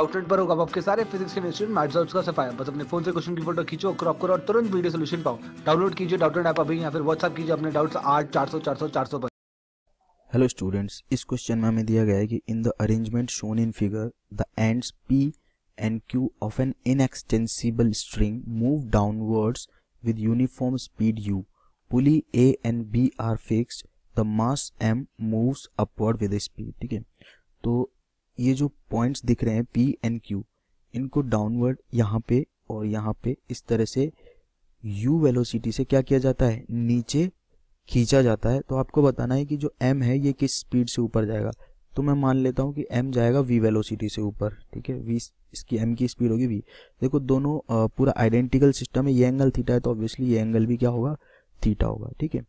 Outlet पर होगा आपके सारे फिजिक्स केमिस्ट्री मैथ्स और उसका सफाया बस अपने फोन से क्वेश्चन की फोटो खींचो क्रॉप करो और तुरंत वीडियो सोल्यूशन पाओ डाउनलोड कीजिए डाउटलेट ऐप अभी या फिर व्हाट्सअप कीजिए अपने डाउट्स आठ चार सौ चार सौ चार सौ पर हेलो स्टूडेंट्स इस क्वेश्चन में हमें दिया गया है कि in the arrangement shown in figure the ends P and Q of an inextensible string move downwards with uniform speed U pulley A and B are fixed. The mass M moves upward with speed ठीक है तो ये जो points दिख रहे हैं P and Q इनको downward यहाँ पे और यहाँ पे इस तरह से यू वेलोसिटी से क्या किया जाता है नीचे खींचा जाता है तो आपको बताना है कि जो एम है ये किस स्पीड से ऊपर जाएगा तो मैं मान लेता हूँ कि एम जाएगा वी वेलोसिटी से ऊपर ठीक है वी इसकी एम की स्पीड होगी वी देखो दोनों पूरा आइडेंटिकल सिस्टम है ये एंगल थीटा है तो ऑब्वियसली ये एंगल भी क्या होगा थीटा होगा ठीक है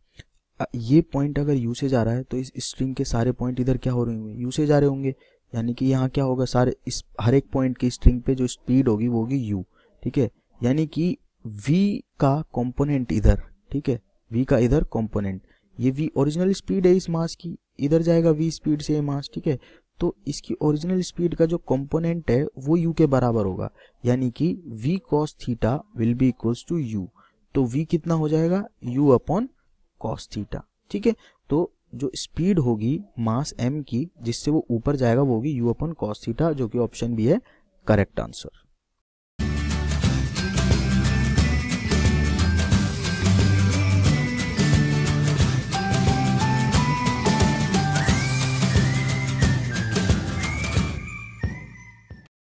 ये पॉइंट अगर यू से जा रहा है तो इस स्ट्रिंग के सारे पॉइंट इधर क्या हो रहे होंगे यू से जा रहे होंगे यानी कि यहाँ क्या होगा सारे इस हर एक पॉइंट की स्ट्रिंग पे जो स्पीड होगी वो होगी यू ठीक है यानी कि वी का कंपोनेंट इधर ठीक है वी का इधर कंपोनेंट ये वी ओरिजिनल स्पीड है इस मास की इधर जाएगा वी स्पीड से मास ठीक है तो इसकी ओरिजिनल स्पीड का जो कंपोनेंट है वो यू के बराबर होगा यानी कि V cos theta will be equals to U तो वी कितना हो जाएगा यू अपॉन कॉस थीटा ठीक है तो जो स्पीड होगी मास एम की जिससे वो ऊपर जाएगा वो होगी यू अपन कॉस थीटा जो कि ऑप्शन बी है करेक्ट आंसर